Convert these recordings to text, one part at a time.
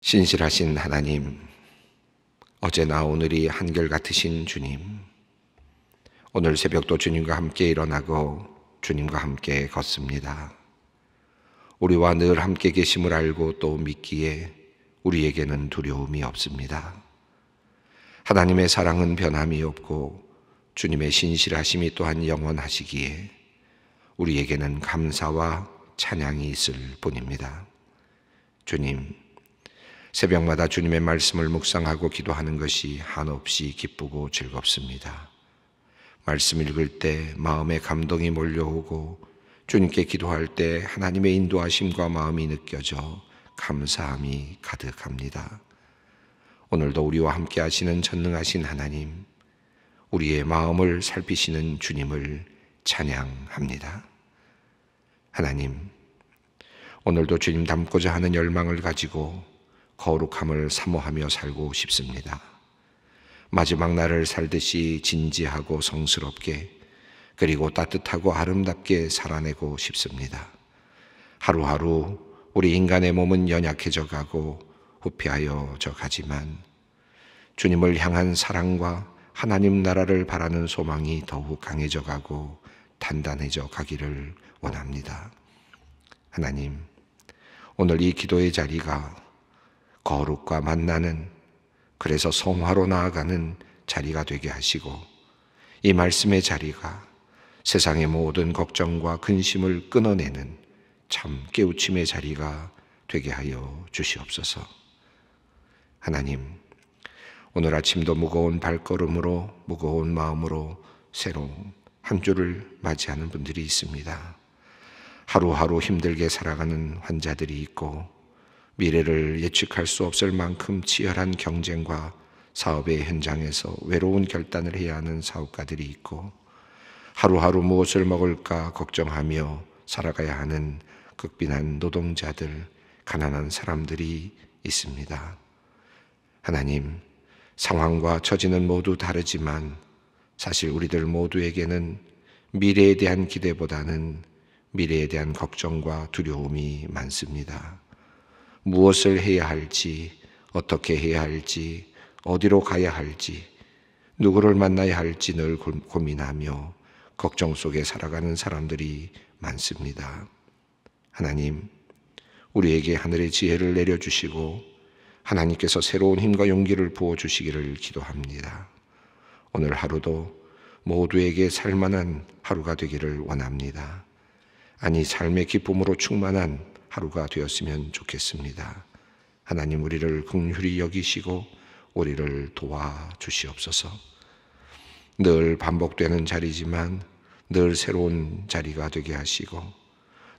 신실하신 하나님, 어제나 오늘이 한결같으신 주님, 오늘 새벽도 주님과 함께 일어나고 주님과 함께 걷습니다. 우리와 늘 함께 계심을 알고 또 믿기에 우리에게는 두려움이 없습니다. 하나님의 사랑은 변함이 없고 주님의 신실하심이 또한 영원하시기에 우리에게는 감사와 찬양이 있을 뿐입니다. 주님, 새벽마다 주님의 말씀을 묵상하고 기도하는 것이 한없이 기쁘고 즐겁습니다. 말씀 읽을 때 마음에 감동이 몰려오고 주님께 기도할 때 하나님의 인도하심과 마음이 느껴져 감사함이 가득합니다. 오늘도 우리와 함께 하시는 전능하신 하나님, 우리의 마음을 살피시는 주님을 찬양합니다. 하나님, 오늘도 주님 닮고자 하는 열망을 가지고 거룩함을 사모하며 살고 싶습니다. 마지막 날을 살듯이 진지하고 성스럽게 그리고 따뜻하고 아름답게 살아내고 싶습니다. 하루하루 우리 인간의 몸은 연약해져 가고 후피하여져 가지만 주님을 향한 사랑과 하나님 나라를 바라는 소망이 더욱 강해져 가고 단단해져 가기를 원합니다. 하나님, 오늘 이 기도의 자리가 거룩과 만나는 그래서 성화로 나아가는 자리가 되게 하시고 이 말씀의 자리가 세상의 모든 걱정과 근심을 끊어내는 참 깨우침의 자리가 되게 하여 주시옵소서. 하나님, 오늘 아침도 무거운 발걸음으로 무거운 마음으로 새로운 한 주를 맞이하는 분들이 있습니다. 하루하루 힘들게 살아가는 환자들이 있고 미래를 예측할 수 없을 만큼 치열한 경쟁과 사업의 현장에서 외로운 결단을 해야 하는 사업가들이 있고 하루하루 무엇을 먹을까 걱정하며 살아가야 하는 극빈한 노동자들, 가난한 사람들이 있습니다. 하나님, 상황과 처지는 모두 다르지만 사실 우리들 모두에게는 미래에 대한 기대보다는 미래에 대한 걱정과 두려움이 많습니다. 무엇을 해야 할지, 어떻게 해야 할지, 어디로 가야 할지, 누구를 만나야 할지 늘 고민하며 걱정 속에 살아가는 사람들이 많습니다. 하나님, 우리에게 하늘의 지혜를 내려주시고 하나님께서 새로운 힘과 용기를 부어주시기를 기도합니다. 오늘 하루도 모두에게 살만한 하루가 되기를 원합니다. 아니, 삶의 기쁨으로 충만한 하루가 되었으면 좋겠습니다. 하나님 우리를 긍휼히 여기시고 우리를 도와 주시옵소서. 늘 반복되는 자리지만 늘 새로운 자리가 되게 하시고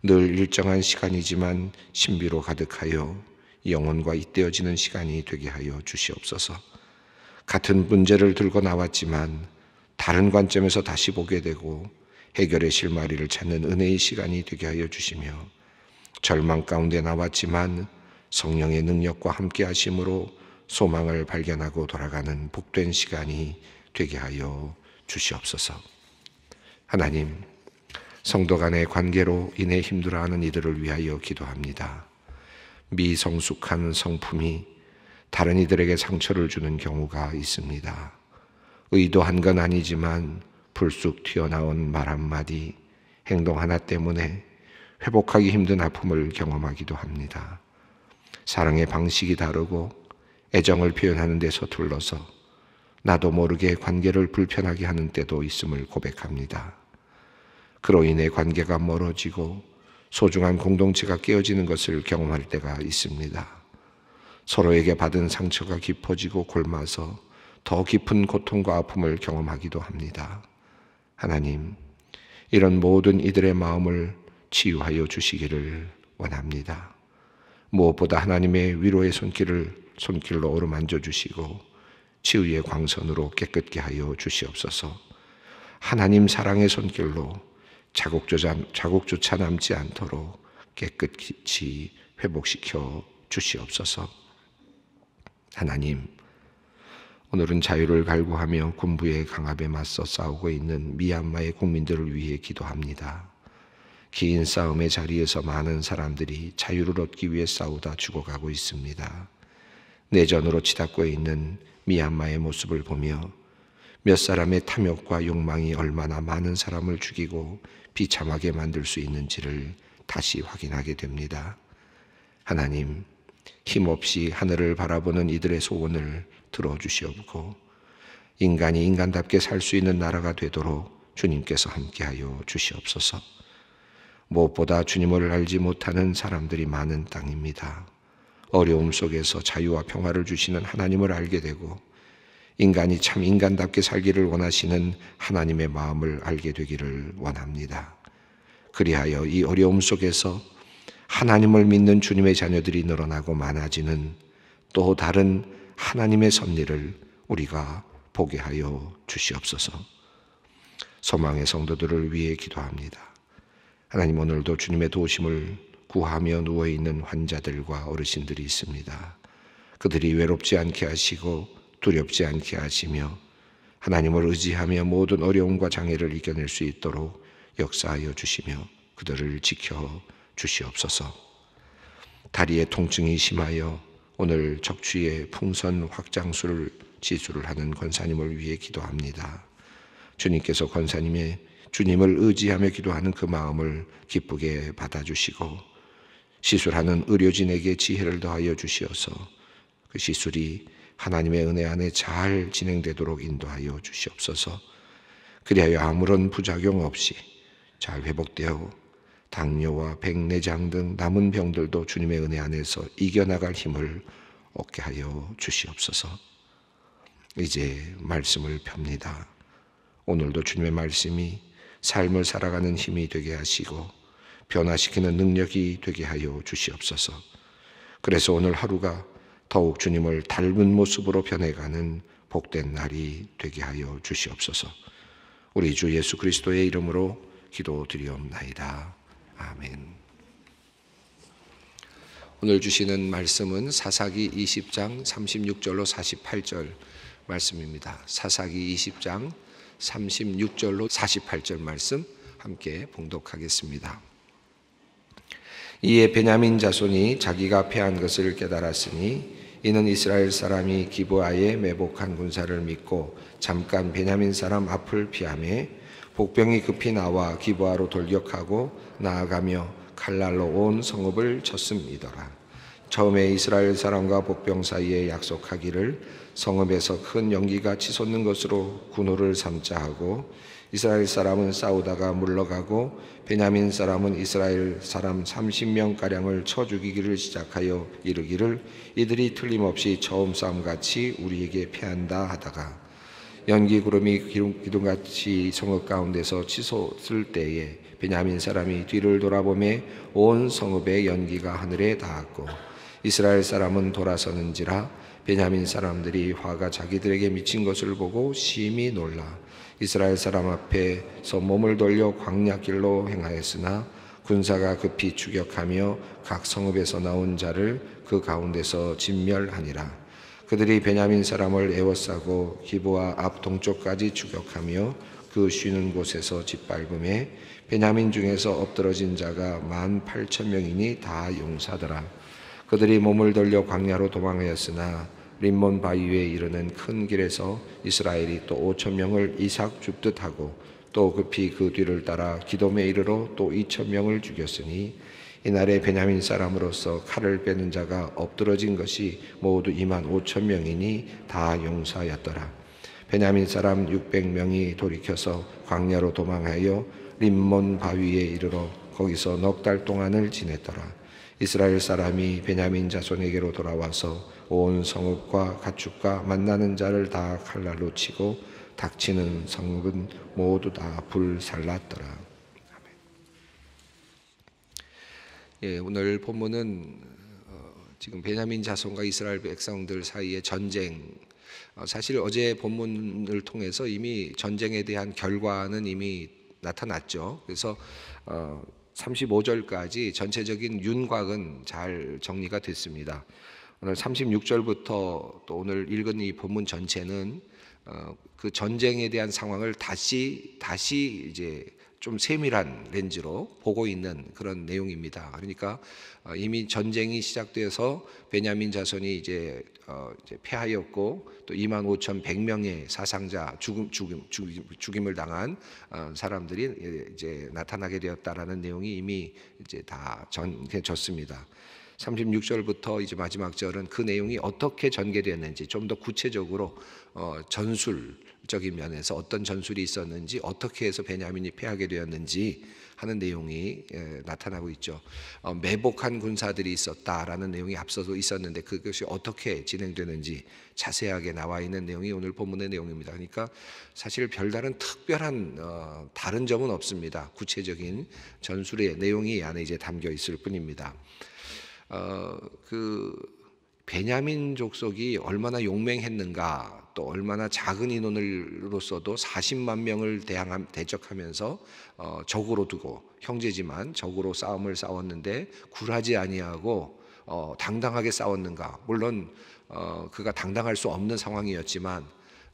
늘 일정한 시간이지만 신비로 가득하여 영혼과 잇대어지는 시간이 되게 하여 주시옵소서. 같은 문제를 들고 나왔지만 다른 관점에서 다시 보게 되고 해결의 실마리를 찾는 은혜의 시간이 되게 하여 주시며 절망 가운데 나왔지만 성령의 능력과 함께 하심으로 소망을 발견하고 돌아가는 복된 시간이 되게 하여 주시옵소서. 하나님, 성도 간의 관계로 인해 힘들어하는 이들을 위하여 기도합니다. 미성숙한 성품이 다른 이들에게 상처를 주는 경우가 있습니다. 의도한 건 아니지만 불쑥 튀어나온 말 한마디, 행동 하나 때문에 회복하기 힘든 아픔을 경험하기도 합니다. 사랑의 방식이 다르고 애정을 표현하는 데서둘러서 나도 모르게 관계를 불편하게 하는 때도 있음을 고백합니다. 그로 인해 관계가 멀어지고 소중한 공동체가 깨어지는 것을 경험할 때가 있습니다. 서로에게 받은 상처가 깊어지고 골마서 더 깊은 고통과 아픔을 경험하기도 합니다. 하나님, 이런 모든 이들의 마음을 치유하여 주시기를 원합니다. 무엇보다 하나님의 위로의 손길을 손길로 어루만져 주시고 치유의 광선으로 깨끗게 하여 주시옵소서. 하나님 사랑의 손길로 자국조차, 자국조차 남지 않도록 깨끗이 회복시켜 주시옵소서. 하나님, 오늘은 자유를 갈구하며 군부의 강압에 맞서 싸우고 있는 미얀마의 국민들을 위해 기도합니다. 긴 싸움의 자리에서 많은 사람들이 자유를 얻기 위해 싸우다 죽어가고 있습니다. 내전으로 치닫고 있는 미얀마의 모습을 보며 몇 사람의 탐욕과 욕망이 얼마나 많은 사람을 죽이고 비참하게 만들 수 있는지를 다시 확인하게 됩니다. 하나님, 힘없이 하늘을 바라보는 이들의 소원을 들어주시옵고, 인간이 인간답게 살 수 있는 나라가 되도록 주님께서 함께하여 주시옵소서. 무엇보다 주님을 알지 못하는 사람들이 많은 땅입니다. 어려움 속에서 자유와 평화를 주시는 하나님을 알게 되고 인간이 참 인간답게 살기를 원하시는 하나님의 마음을 알게 되기를 원합니다. 그리하여 이 어려움 속에서 하나님을 믿는 주님의 자녀들이 늘어나고 많아지는 또 다른 하나님의 섭리를 우리가 보게 하여 주시옵소서. 소망의 성도들을 위해 기도합니다. 하나님 오늘도 주님의 도우심을 구하며 누워 있는 환자들과 어르신들이 있습니다. 그들이 외롭지 않게 하시고 두렵지 않게 하시며 하나님을 의지하며 모든 어려움과 장애를 이겨낼 수 있도록 역사하여 주시며 그들을 지켜 주시옵소서. 다리의 통증이 심하여 오늘 적추의 풍선 확장술 지수를 하는 권사님을 위해 기도합니다. 주님께서 권사님의 주님을 의지하며 기도하는 그 마음을 기쁘게 받아주시고 시술하는 의료진에게 지혜를 더하여 주시어서 그 시술이 하나님의 은혜 안에 잘 진행되도록 인도하여 주시옵소서 그리하여 아무런 부작용 없이 잘 회복되어 당뇨와 백내장 등 남은 병들도 주님의 은혜 안에서 이겨나갈 힘을 얻게 하여 주시옵소서. 이제 말씀을 펴니다 오늘도 주님의 말씀이 삶을 살아가는 힘이 되게 하시고 변화시키는 능력이 되게 하여 주시옵소서. 그래서 오늘 하루가 더욱 주님을 닮은 모습으로 변해가는 복된 날이 되게 하여 주시옵소서. 우리 주 예수 그리스도의 이름으로 기도드리옵나이다. 아멘. 오늘 주시는 말씀은 사사기 20장 36절로 48절 말씀입니다. 사사기 20장 36절로 48절 말씀 함께 봉독하겠습니다. 이에 베냐민 자손이 자기가 패한 것을 깨달았으니 이는 이스라엘 사람이 기브아에 매복한 군사를 믿고 잠깐 베냐민 사람 앞을 피함에 복병이 급히 나와 기브아로 돌격하고 나아가며 칼날로 온 성읍을 쳤음이더라. 처음에 이스라엘 사람과 복병 사이에 약속하기를 성읍에서 큰 연기가 치솟는 것으로 군호를 삼자 하고 이스라엘 사람은 싸우다가 물러가고 베냐민 사람은 이스라엘 사람 30명 가량을 쳐 죽이기를 시작하여 이르기를 이들이 틀림없이 처음 싸움 같이 우리에게 패한다 하다가 연기 구름이 기둥같이 성읍 가운데서 치솟을 때에 베냐민 사람이 뒤를 돌아보며온 성읍의 연기가 하늘에 닿았고 이스라엘 사람은 돌아서는지라 베냐민 사람들이 화가 자기들에게 미친 것을 보고 심히 놀라 이스라엘 사람 앞에서 몸을 돌려 광야길로 행하였으나 군사가 급히 추격하며 각 성읍에서 나온 자를 그 가운데서 진멸하니라 그들이 베냐민 사람을 애워싸고 기부와 앞 동쪽까지 추격하며 그 쉬는 곳에서 짓밟음에 베냐민 중에서 엎드러진 자가 만 팔천 명이니 다 용사더라. 그들이 몸을 돌려 광야로 도망하였으나 림몬 바위에 이르는 큰 길에서 이스라엘이 또 5천 명을 이삭 죽듯 하고 또 급히 그 뒤를 따라 기돔에 이르러 또 2천 명을 죽였으니 이날에 베냐민 사람으로서 칼을 빼는 자가 엎드러진 것이 모두 2만 5천 명이니 다 용사였더라. 베냐민 사람 600명이 돌이켜서 광야로 도망하여 림몬 바위에 이르러 거기서 넉 달 동안을 지냈더라. 이스라엘 사람이 베냐민 자손에게로 돌아와서 온 성읍과 가축과 만나는 자를 다 칼날로 치고 닥치는 성읍은 모두 다 불살랐더라. 아멘. 예, 오늘 본문은 어, 지금 베냐민 자손과 이스라엘 백성들 사이의 전쟁 어, 사실 어제 본문을 통해서 이미 전쟁에 대한 결과는 이미 나타났죠. 그래서 어, 35절까지 전체적인 윤곽은 잘 정리가 됐습니다. 오늘 36절부터 또 오늘 읽은 이 본문 전체는 어, 그 전쟁에 대한 상황을 다시 다시 이제 좀 세밀한 렌즈로 보고 있는 그런 내용입니다. 그러니까 어, 이미 전쟁이 시작돼서 베냐민 자손이 이제, 어, 이제 패하였고 또 2만 5천 100명의 사상자 죽음, 죽임, 죽임 을 당한 어, 사람들이 이제 나타나게 되었다라는 내용이 이미 이제 다 전해졌습니다. 36절부터 이제 마지막 절은 그 내용이 어떻게 전개되었는지 좀 더 구체적으로 어, 전술 적인 면에서 어떤 전술이 있었는지 어떻게 해서 베냐민이 패하게 되었는지 하는 내용이 예, 나타나고 있죠. 어, 매복한 군사들이 있었다라는 내용이 앞서도 있었는데 그것이 어떻게 진행되는지 자세하게 나와 있는 내용이 오늘 본문의 내용입니다. 그러니까 사실 별다른 특별한 어, 다른 점은 없습니다. 구체적인 전술의 내용이 안에 이제 담겨 있을 뿐입니다. 어, 그 베냐민 족속이 얼마나 용맹했는가 또 얼마나 작은 인원으로서도 40만 명을 대항 대적하면서 어, 적으로 두고 형제지만 적으로 싸움을 싸웠는데 굴하지 아니하고 어, 당당하게 싸웠는가 물론 어, 그가 당당할 수 없는 상황이었지만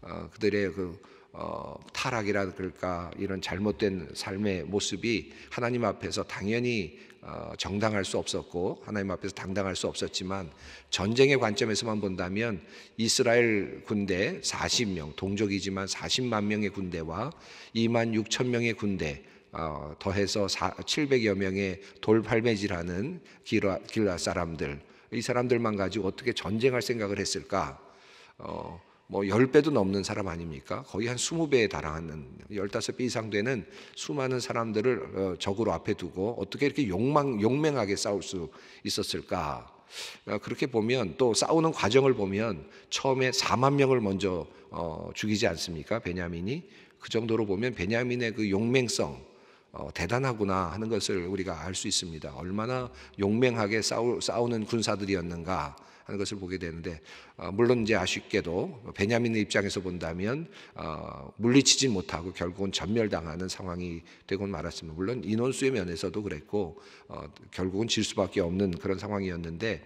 어, 그들의 그 어, 타락이라 그럴까 이런 잘못된 삶의 모습이 하나님 앞에서 당연히 어, 정당할 수 없었고 하나님 앞에서 당당할 수 없었지만 전쟁의 관점에서만 본다면 이스라엘 군대 40명 동족이지만 40만 명의 군대와 2만 6천 명의 군대 어, 더해서 4, 700여 명의 돌팔매질하는 길라, 길라 사람들 이 사람들만 가지고 어떻게 전쟁할 생각을 했을까? 어, 뭐 10배도 넘는 사람 아닙니까? 거의 한 20배에 달하는 15배 이상 되는 수많은 사람들을 어, 적으로 앞에 두고 어떻게 이렇게 욕망, 용맹하게 싸울 수 있었을까? 어, 그렇게 보면 또 싸우는 과정을 보면 처음에 4만 명을 먼저 어, 죽이지 않습니까? 베냐민이. 그 정도로 보면 베냐민의 그 용맹성, 어, 대단하구나 하는 것을 우리가 알 수 있습니다. 얼마나 용맹하게 싸우, 싸우는 군사들이었는가. 하는 것을 보게 되는데 아, 물론 이제 아쉽게도 베냐민의 입장에서 본다면 아, 물리치지 못하고 결국은 전멸당하는 상황이 되곤 말았습니다. 물론 인원수의 면에서도 그랬고 어, 결국은 질 수밖에 없는 그런 상황이었는데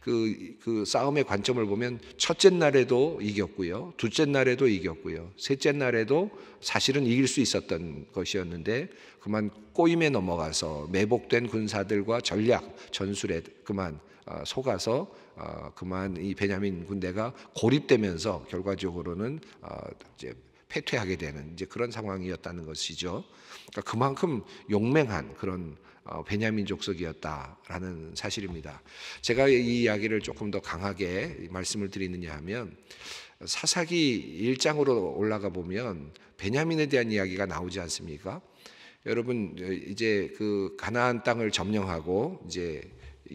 그, 그 싸움의 관점을 보면 첫째 날에도 이겼고요. 둘째 날에도 이겼고요. 셋째 날에도 사실은 이길 수 있었던 것이었는데 그만 꼬임에 넘어가서 매복된 군사들과 전략, 전술에 그만 어, 속아서 어, 그만 이 베냐민 군대가 고립되면서 결과적으로는 어, 이제 패퇴하게 되는 이제 그런 상황이었다는 것이죠. 그러니까 그만큼 용맹한 그런 어, 베냐민 족속이었다라는 사실입니다. 제가 이 이야기를 조금 더 강하게 말씀을 드리느냐 하면 사사기 1장으로 올라가 보면 베냐민에 대한 이야기가 나오지 않습니까? 여러분 이제 그 가나안 땅을 점령하고 이제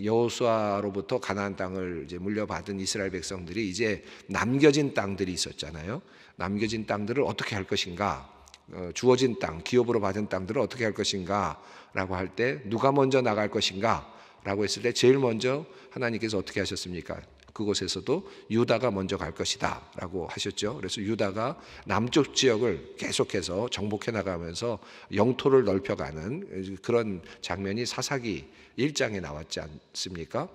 여호수아로부터 가나안 땅을 이제 물려받은 이스라엘 백성들이 이제 남겨진 땅들이 있었잖아요. 남겨진 땅들을 어떻게 할 것인가? 어, 주어진 땅, 기업으로 받은 땅들을 어떻게 할 것인가라고 할 때 누가 먼저 나갈 것인가라고 했을 때 제일 먼저 하나님께서 어떻게 하셨습니까? 그곳에서도 유다가 먼저 갈 것이다 라고 하셨죠. 그래서 유다가 남쪽 지역을 계속해서 정복해 나가면서 영토를 넓혀가는 그런 장면이 사사기 1장에 나왔지 않습니까?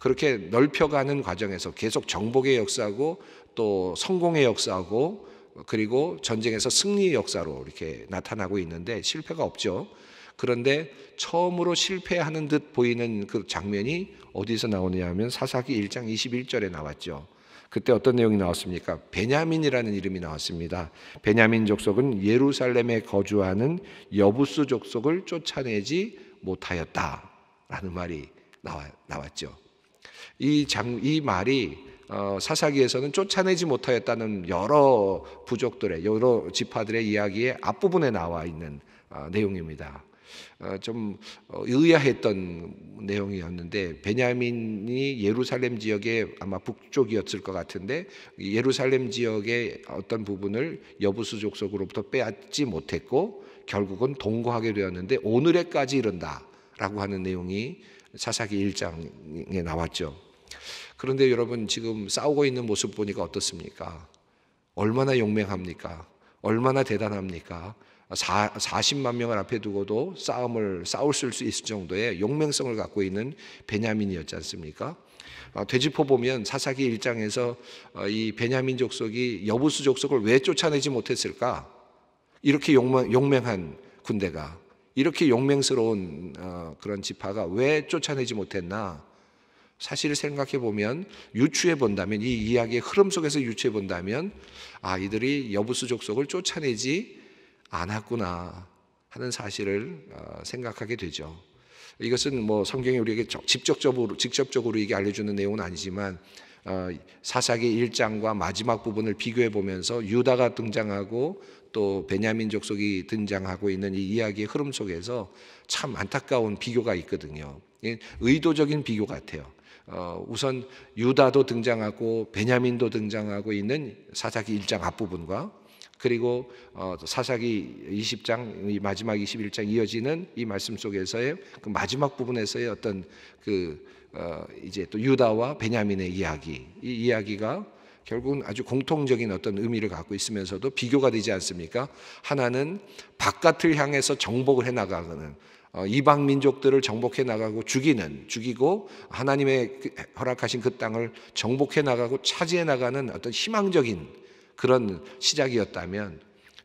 그렇게 넓혀가는 과정에서 계속 정복의 역사고 또 성공의 역사고 그리고 전쟁에서 승리의 역사로 이렇게 나타나고 있는데 실패가 없죠. 그런데 처음으로 실패하는 듯 보이는 그 장면이 어디서 나오냐 하면 사사기 1장 21절에 나왔죠. 그때 어떤 내용이 나왔습니까? 베냐민이라는 이름이 나왔습니다. 베냐민 족속은 예루살렘에 거주하는 여부스 족속을 쫓아내지 못하였다라는 말이 나 나왔죠. 이, 장, 이 말이 어, 사사기에서는 쫓아내지 못하였다는 여러 부족들의 여러 지파들의 이야기의 앞부분에 나와 있는 어, 내용입니다. 어, 좀 어, 의아했던 내용이었는데 베냐민이 예루살렘 지역에 아마 북쪽이었을 것 같은데 예루살렘 지역의 어떤 부분을 여부수 족속으로부터 빼앗지 못했고 결국은 동거하게 되었는데 오늘에까지 이른다라고 하는 내용이 사사기 1장에 나왔죠. 그런데 여러분 지금 싸우고 있는 모습 보니까 어떻습니까? 얼마나 용맹합니까? 얼마나 대단합니까? 사, 40만 명을 앞에 두고도 싸움을 싸울 수 있을 정도의 용맹성을 갖고 있는 베냐민이었지 않습니까? 어, 되짚어 보면 사사기 1장에서 어, 이 베냐민 족속이 여부수 족속을 왜 쫓아내지 못했을까? 이렇게 용맹, 한 군대가 이렇게 용맹스러운 어, 그런 지파가 왜 쫓아내지 못했나? 사실 생각해 보면 유추해 본다면 이 이야기의 흐름 속에서 유추해 본다면 아 이들이 여부수 족속을 쫓아내지 않았구나 하는 사실을 어, 생각하게 되죠. 이것은 뭐 성경이 우리에게 직접적으로 직접적으로 이게 알려주는 내용은 아니지만 어, 사사기 1장과 마지막 부분을 비교해 보면서 유다가 등장하고 또 베냐민 족속이 등장하고 있는 이 이야기의 흐름 속에서 참 안타까운 비교가 있거든요. 예, 의도적인 비교 같아요. 어, 우선 유다도 등장하고 베냐민도 등장하고 있는 사사기 1장 앞부분과 그리고 어, 사사기 20장 이 마지막 21장 이어지는 이 말씀 속에서의 그 마지막 부분에서의 어떤 그 어, 이제 또 유다와 베냐민의 이야기 이 이야기가 결국은 아주 공통적인 어떤 의미를 갖고 있으면서도 비교가 되지 않습니까? 하나는 바깥을 향해서 정복을 해 나가는 어, 이방 민족들을 정복해 나가고 죽이는 죽이고 하나님의 그 허락하신 그 땅을 정복해 나가고 차지해 나가는 어떤 희망적인 그런 시작이었다면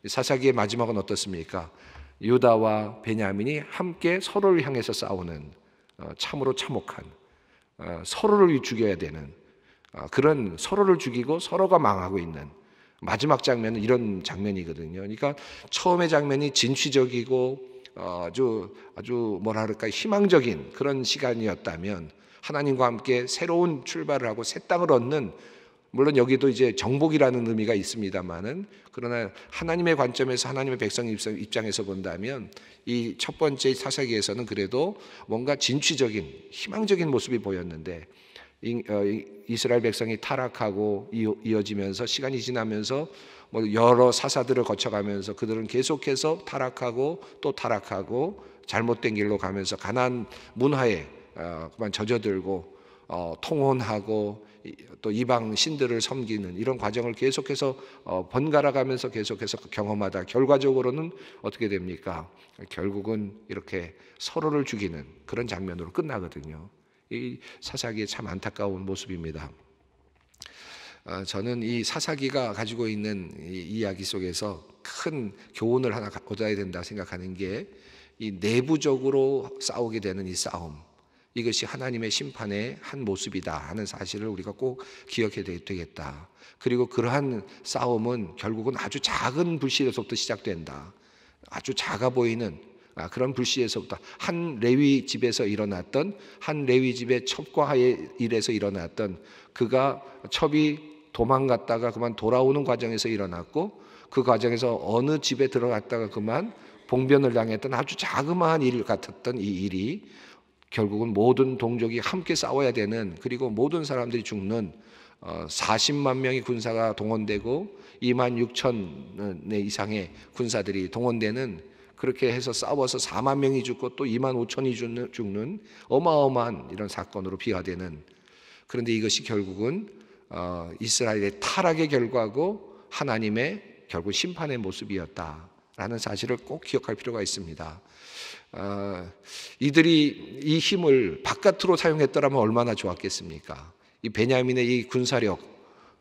사사기의 마지막은 어떻습니까? 유다와 베냐민이 함께 서로를 향해서 싸우는 어, 참으로 참혹한 어, 서로를 죽여야 되는 어, 그런 서로를 죽이고 서로가 망하고 있는 마지막 장면은 이런 장면이거든요. 그러니까 처음의 장면이 진취적이고 아주 아주 뭐랄까 희망적인 그런 시간이었다면 하나님과 함께 새로운 출발을 하고 새 땅을 얻는 물론 여기도 이제 정복이라는 의미가 있습니다만은 그러나 하나님의 관점에서 하나님의 백성 입장에서 본다면 이 첫 번째 사사기에서는 그래도 뭔가 진취적인 희망적인 모습이 보였는데 어, 이스라엘 백성이 타락하고 이어지면서 시간이 지나면서 뭐 여러 사사들을 거쳐가면서 그들은 계속해서 타락하고 또 타락하고 잘못된 길로 가면서 가난 문화에 어, 그만 젖어들고 어, 통혼하고 또 이방 신들을 섬기는 이런 과정을 계속해서 어, 번갈아 가면서 계속해서 경험하다 결과적으로는 어떻게 됩니까? 결국은 이렇게 서로를 죽이는 그런 장면으로 끝나거든요. 이 사사기의 참 안타까운 모습입니다. 어, 저는 이 사사기가 가지고 있는 이야기 속에서 큰 교훈을 하나 얻어야 된다 생각하는 게 이 내부적으로 싸우게 되는 이 싸움. 이것이 하나님의 심판의 한 모습이다 하는 사실을 우리가 꼭 기억해야 되겠다. 그리고 그러한 싸움은 결국은 아주 작은 불씨에서부터 시작된다. 아주 작아 보이는 아, 그런 불씨에서부터 한 레위 집에서 일어났던 한 레위 집의 첩과의 일에서 일어났던 그가 첩이 도망갔다가 그만 돌아오는 과정에서 일어났고 그 과정에서 어느 집에 들어갔다가 그만 봉변을 당했던 아주 자그마한 일 같았던 이 일이 결국은 모든 동족이 함께 싸워야 되는 그리고 모든 사람들이 죽는 40만 어, 명의 군사가 동원되고 2만 6천 어, 이상의 군사들이 동원되는 그렇게 해서 싸워서 4만 명이 죽고 또 2만 5천이 죽는 어마어마한 이런 사건으로 비화되는 그런데 이것이 결국은 어, 이스라엘의 타락의 결과고 하나님의 결국 심판의 모습이었다라는 사실을 꼭 기억할 필요가 있습니다. 아, 이들이 이 힘을 바깥으로 사용했더라면 얼마나 좋았겠습니까? 이 베냐민의 이 군사력,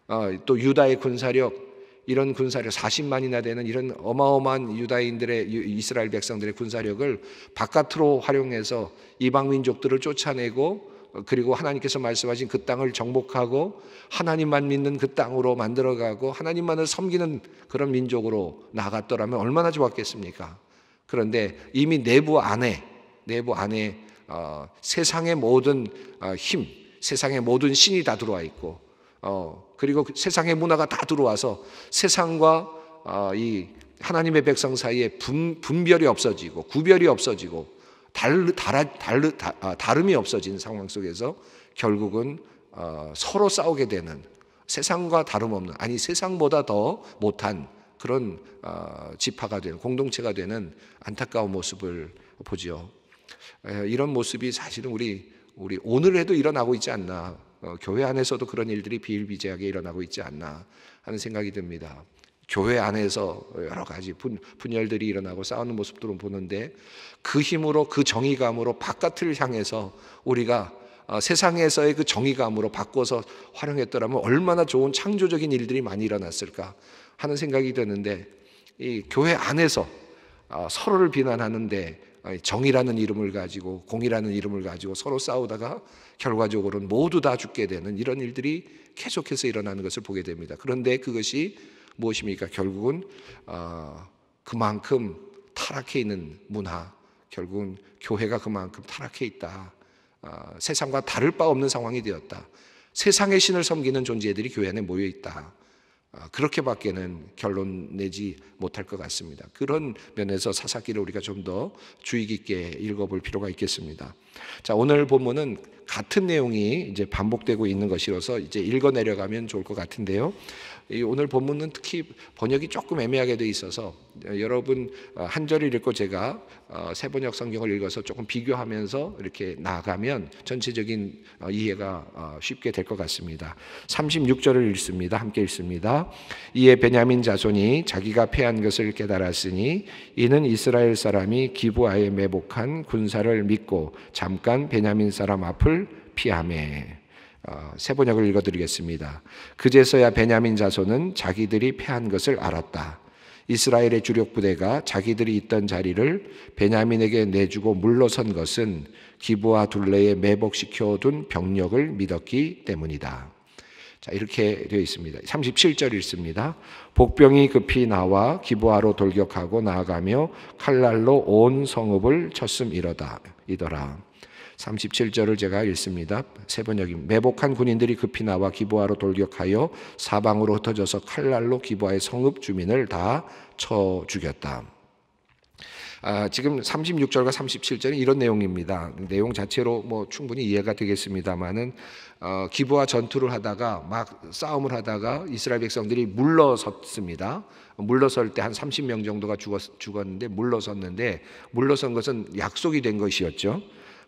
아, 또 유다의 군사력, 이런 군사력 40만이나 되는 이런 어마어마한 유다인들의 이스라엘 백성들의 군사력을 바깥으로 활용해서 이방 민족들을 쫓아내고 그리고 하나님께서 말씀하신 그 땅을 정복하고 하나님만 믿는 그 땅으로 만들어가고 하나님만을 섬기는 그런 민족으로 나갔더라면 얼마나 좋았겠습니까? 그런데 이미 내부 안에 내부 안에 어, 세상의 모든 어, 힘, 세상의 모든 신이 다 들어와 있고, 어, 그리고 세상의 문화가 다 들어와서 세상과 어, 이 하나님의 백성 사이에 분, 별이 없어지고 구별이 없어지고 달, 달, 달, 달, 아, 다름이 없어진 상황 속에서 결국은 어, 서로 싸우게 되는 세상과 다름없는 아니 세상보다 더 못한 그런 집파가 아, 되는 공동체가 되는 안타까운 모습을 보지요. 이런 모습이 사실은 우리 우리 오늘 해도 일어나고 있지 않나. 어, 교회 안에서도 그런 일들이 비일비재하게 일어나고 있지 않나 하는 생각이 듭니다. 교회 안에서 여러 가지 분, 분열들이 일어나고 싸우는 모습들을 보는데 그 힘으로 그 정의감으로 바깥을 향해서 우리가 어, 세상에서의 그 정의감으로 바꿔서 활용했더라면 얼마나 좋은 창조적인 일들이 많이 일어났을까 하는 생각이 드는데 이 교회 안에서 아, 서로를 비난하는데 아, 정이라는 이름을 가지고 공이라는 이름을 가지고 서로 싸우다가 결과적으로는 모두 다 죽게 되는 이런 일들이 계속해서 일어나는 것을 보게 됩니다. 그런데 그것이 무엇입니까? 결국은 아, 그만큼 타락해 있는 문화, 결국은 교회가 그만큼 타락해 있다. 세상과 다를 바 없는 상황이 되었다. 세상의 신을 섬기는 존재들이 교회 안에 모여 있다. 아, 그렇게밖에는 결론 내지 못할 것 같습니다. 그런 면에서 사사기를 우리가 좀 더 주의 깊게 읽어볼 필요가 있겠습니다. 자, 오늘 본문은 같은 내용이 이제 반복되고 있는 것이어서 이제 읽어 내려가면 좋을 것 같은데요. 오늘 본문은 특히 번역이 조금 애매하게 돼 있어서 어, 여러분 어, 한 절을 읽고 제가 어, 세 번역 성경을 읽어서 조금 비교하면서 이렇게 나가면 전체적인 이해가 쉽게 될 것 같습니다. 36절을 읽습니다. 함께 읽습니다. 이에 베냐민 자손이 자기가 패한 것을 깨달았으니 이는 이스라엘 사람이 기부하에 매복한 군사를 믿고 잠깐 베냐민 사람 앞을 피함에 어, 세 번역을 읽어드리겠습니다. 그제서야 베냐민 자손은 자기들이 패한 것을 알았다. 이스라엘의 주력 부대가 자기들이 있던 자리를 베냐민에게 내주고 물러선 것은 기부와 둘레에 매복시켜 둔 병력을 믿었기 때문이다. 자, 이렇게 되어 있습니다. 37절 읽습니다. 복병이 급히 나와 기부하로 돌격하고 나아가며 칼날로 온 성읍을 쳤음이더라. 이러다. 37절을 제가 읽습니다. 세번역이 매복한 군인들이 급히 나와 기부하로 돌격하여 사방으로 흩어져서 칼날로 기부하의 성읍 주민을 다 쳐 죽였다. 아, 지금 36절과 37절은 이런 내용입니다. 내용 자체로 뭐 충분히 이해가 되겠습니다만은 어, 기부와 전투를 하다가 막 싸움을 하다가 이스라엘 백성들이 물러섰습니다. 물러설 때 한 30명 정도가 죽었, 죽었는데 물러섰는데 물러선 것은 약속이 된 것이었죠.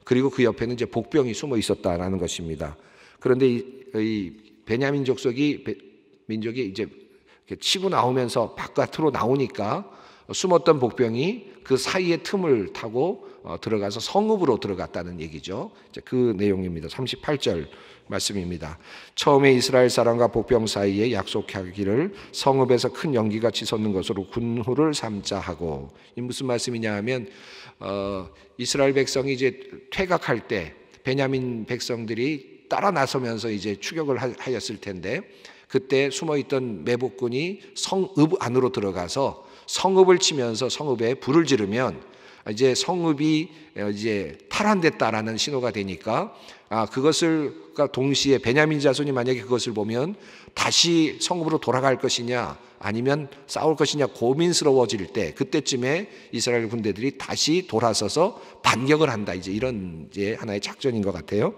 그리고 그 옆에는 이제 복병이 숨어 있었다라는 것입니다. 그런데 이, 이 베냐민 족속이 베, 민족이 이제 치고 나오면서 바깥으로 나오니까 숨었던 복병이 그 사이의 틈을 타고 어, 들어가서 성읍으로 들어갔다는 얘기죠. 그 내용입니다. 38절 말씀입니다. 처음에 이스라엘 사람과 복병 사이에 약속하기를 성읍에서 큰 연기가 치솟는 것으로 군후를 삼자 하고 이 무슨 말씀이냐 하면 어, 이스라엘 백성이 이제 퇴각할 때 베냐민 백성들이 따라 나서면서 이제 추격을 하였을 텐데 그때 숨어 있던 매복군이 성읍 안으로 들어가서 성읍을 치면서 성읍에 불을 지르면 이제 성읍이 어, 이제 탈환됐다라는 신호가 되니까 아 그것을 그니까 동시에 베냐민 자손이 만약에 그것을 보면 다시 성읍으로 돌아갈 것이냐 아니면 싸울 것이냐 고민스러워질 때 그때쯤에 이스라엘 군대들이 다시 돌아서서 반격을 한다 이제 이런 이제 하나의 작전인 것 같아요.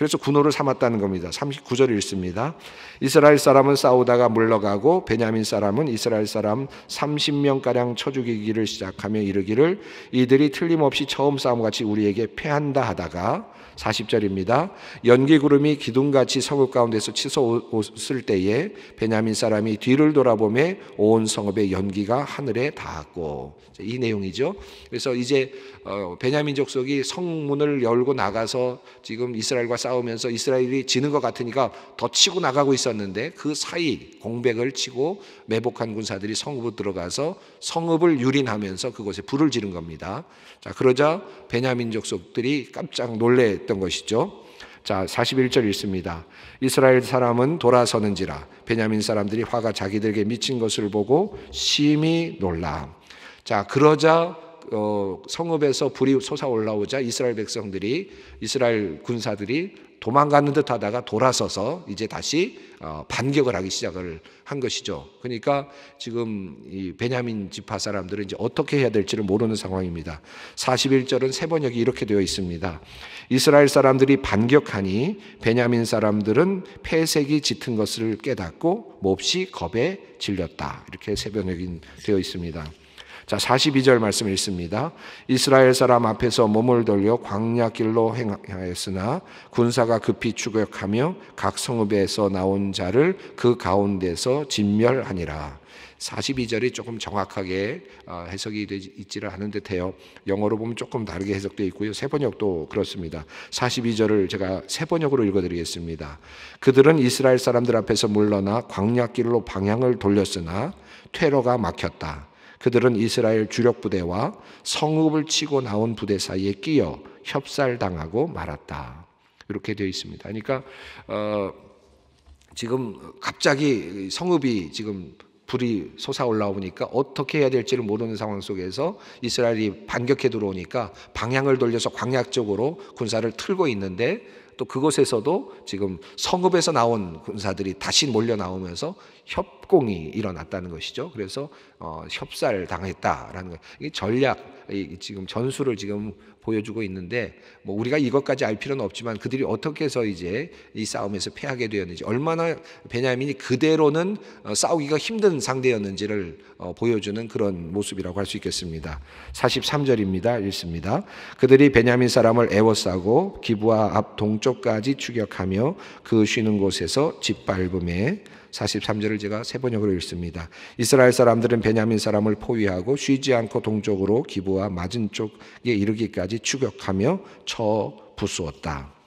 그래서 군호를 삼았다는 겁니다. 39절 읽습니다. 이스라엘 사람은 싸우다가 물러가고 베냐민 사람은 이스라엘 사람 30명가량 쳐 죽이기를 시작하며 이르기를 이들이 틀림없이 처음 싸움같이 우리에게 패한다 하다가 40절입니다. 연기구름이 기둥같이 성읍 가운데서 치솟을 때에 베냐민 사람이 뒤를 돌아보며온 성읍의 연기가 하늘에 닿았고 이 내용이죠. 그래서 이제 어, 베냐민 족속이 성문을 열고 나가서 지금 이스라엘과 싸 싸우면서 이스라엘이 지는 것 같으니까 더 치고 나가고 있었는데 그 사이 공백을 치고 매복한 군사들이 성읍으로 들어가서 성읍을 유린하면서 그곳에 불을 지른 겁니다. 자, 그러자 베냐민 족속들이 깜짝 놀랬던 것이죠. 자, 41절 읽습니다. 이스라엘 사람은 돌아서는지라 베냐민 사람들이 화가 자기들에게 미친 것을 보고 심히 놀라. 자, 그러자 어, 성읍에서 불이 솟아 올라오자 이스라엘 백성들이 이스라엘 군사들이 도망가는 듯 하다가 돌아서서 이제 다시 어, 반격을 하기 시작을 한 것이죠. 그러니까 지금 이 베냐민 지파 사람들은 이제 어떻게 해야 될지를 모르는 상황입니다. 41절은 세 번역이 이렇게 되어 있습니다. 이스라엘 사람들이 반격하니 베냐민 사람들은 폐색이 짙은 것을 깨닫고 몹시 겁에 질렸다. 이렇게 세 번역이 되어 있습니다. 자, 42절 말씀 읽습니다. 이스라엘 사람 앞에서 몸을 돌려 광야 길로 행하였으나 군사가 급히 추격하며 각 성읍에서 나온 자를 그 가운데서 진멸하니라. 42절이 조금 정확하게 아, 해석이 있지를 않은 듯해요. 영어로 보면 조금 다르게 해석되 있고요. 세번역도 그렇습니다. 42절을 제가 세번역으로 읽어드리겠습니다. 그들은 이스라엘 사람들 앞에서 물러나 광야길로 방향을 돌렸으나 퇴로가 막혔다. 그들은 이스라엘 주력 부대와 성읍을 치고 나온 부대 사이에 끼어 협살당하고 말았다. 이렇게 되어 있습니다. 그러니까 어, 지금 갑자기 성읍이 지금 불이 솟아올라오니까 어떻게 해야 될지를 모르는 상황 속에서 이스라엘이 반격해 들어오니까 방향을 돌려서 광약 쪽으로 군사를 틀고 있는데 또 그곳에서도 지금 성읍에서 나온 군사들이 다시 몰려 나오면서 협공이 일어났다는 것이죠. 그래서 어, 협살 당했다라는 거. 예요 이게 전략 지금 전술을 지금 보여주고 있는데 뭐 우리가 이것까지 알 필요는 없지만 그들이 어떻게 해서 이제 이 싸움에서 패하게 되었는지 얼마나 베냐민이 그대로는 어, 싸우기가 힘든 상대였는지를 어, 보여주는 그런 모습이라고 할 수 있겠습니다. 43절입니다. 읽습니다. 그들이 베냐민 사람을 애워싸고 기부와 앞 동쪽까지 추격하며 그 쉬는 곳에서 짓밟음에 43절을 제가 세 번역으로 읽습니다. 이스라엘 사람들은 베냐민 사람을 포위하고 쉬지 않고 동쪽으로 기부와 맞은 쪽에 이르기까지 추격하며 쳐 부수었다.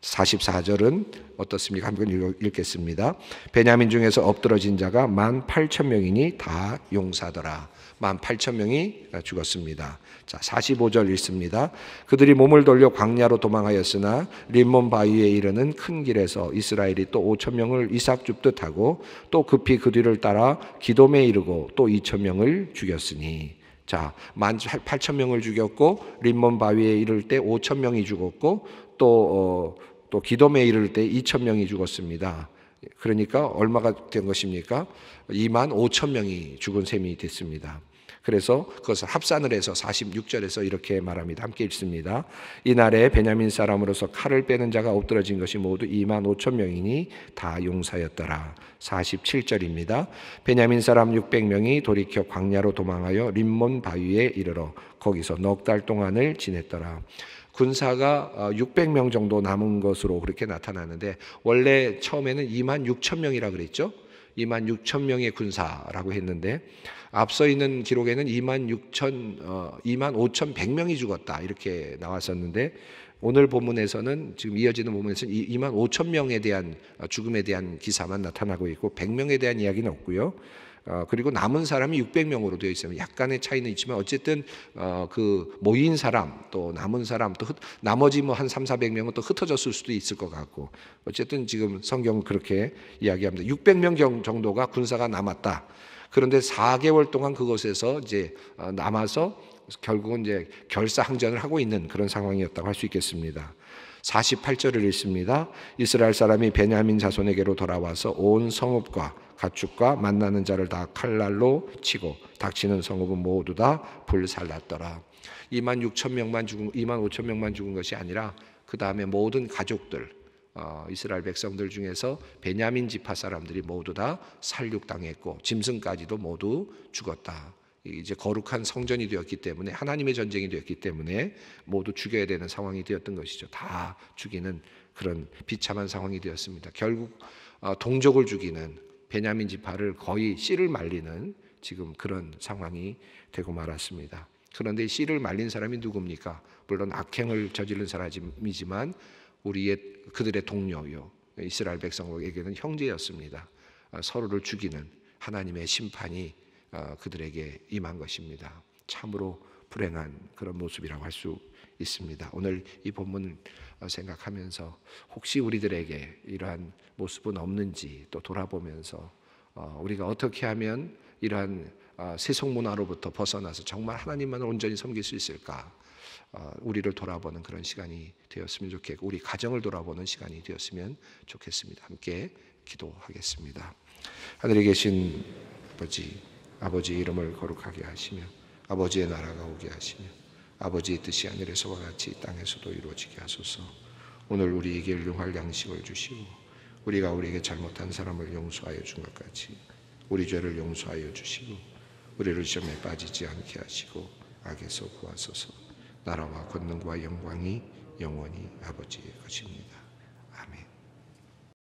44절은 어떻습니까? 한번 읽겠습니다. 베냐민 중에서 엎드러진 자가 만 8천 명이니 다 용사더라. 만 8천 명이 죽었습니다. 자, 45절 읽습니다. 그들이 몸을 돌려 광야로 도망하였으나 림몬 바위에 이르는 큰 길에서 이스라엘이 또 5천 명을 이삭 줍듯 하고 또 급히 그 뒤를 따라 기돔에 이르고 또 2천 명을 죽였으니 자, 8천 명을 죽였고 림몬 바위에 이를 때 5천 명이 죽었고 또 어, 또 기도에 이를 때 2천 명이 죽었습니다. 그러니까 얼마가 된 것입니까? 2만 5천 명이 죽은 셈이 됐습니다. 그래서 그것을 합산을 해서 46절에서 이렇게 말합니다. 함께 읽습니다. 이날에 베냐민 사람으로서 칼을 빼는 자가 엎드러진 것이 모두 2만 5천 명이니 다 용사였더라. 47절입니다. 베냐민 사람 600명이 돌이켜 광야로 도망하여 림몬 바위에 이르러 거기서 넉 달 동안을 지냈더라. 군사가 600명 어, 정도 남은 것으로 그렇게 나타나는데 원래 처음에는 2만 6천 명이라 그랬죠. 2만 6천 명의 군사라고 했는데 앞서 있는 기록에는 2만 6천 2만 어, 5천 100명이 죽었다 이렇게 나왔었는데 오늘 본문에서는 지금 이어지는 본문에서는 2만 5천 명에 대한 어, 죽음에 대한 기사만 나타나고 있고 100명에 대한 이야기는 없고요. 어, 그리고 남은 사람이 600명으로 되어 있으면 약간의 차이는 있지만 어쨌든 어, 그 모인 사람 또 남은 사람 또 흩, 나머지 뭐 한 3, 400명은 또 흩어졌을 수도 있을 것 같고 어쨌든 지금 성경은 그렇게 이야기합니다. 600명 정도가 군사가 남았다. 그런데 4개월 동안 그곳에서 이제 어, 남아서 결국은 이제 결사항전을 하고 있는 그런 상황이었다고 할 수 있겠습니다. 48절을 읽습니다. 이스라엘 사람이 베냐민 자손에게로 돌아와서 온 성읍과 가축과 만나는 자를 다 칼날로 치고 닥치는 성읍은 모두 다 불살랐더라. 2만 6천 명만 죽은 2만 5천 명만 죽은 것이 아니라 그 다음에 모든 가족들 어, 이스라엘 백성들 중에서 베냐민 지파 사람들이 모두 다 살육당했고 짐승까지도 모두 죽었다. 이제 거룩한 성전이 되었기 때문에 하나님의 전쟁이 되었기 때문에 모두 죽여야 되는 상황이 되었던 것이죠. 다 죽이는 그런 비참한 상황이 되었습니다. 결국 어, 동족을 죽이는 베냐민 지파를 거의 씨를 말리는 지금 그런 상황이 되고 말았습니다. 그런데 씨를 말린 사람이 누굽니까? 물론 악행을 저지른 사람이지만 우리의 그들의 동료요 이스라엘 백성에게는 형제였습니다. 어, 서로를 죽이는 하나님의 심판이 어, 그들에게 임한 것입니다. 참으로 불행한 그런 모습이라고 할 수 있습니다. 오늘 이본문 어, 생각하면서 혹시 우리들에게 이러한 모습은 없는지 또 돌아보면서 어, 우리가 어떻게 하면 이러한 세속 문화로부터 벗어나서 정말 하나님만을 온전히 섬길 수 있을까? 우리를 돌아보는 그런 시간이 되었으면 좋겠고 우리 가정을 돌아보는 시간이 되었으면 좋겠습니다. 함께 기도하겠습니다. 하늘에 계신 아버지 아버지 이름을 거룩하게 하시며 아버지의 나라가 오게 하시며 아버지의 뜻이 하늘에서와 같이 땅에서도 이루어지게 하소서. 오늘 우리에게 훌륭할 양식을 주시고 우리가 우리에게 잘못한 사람을 용서하여 준것까지 우리 죄를 용서하여 주시고 우리를 시험에 빠지지 않게 하시고 악에서 구하소서. 나라와 권능과 영광이 영원히 아버지의 것입니다.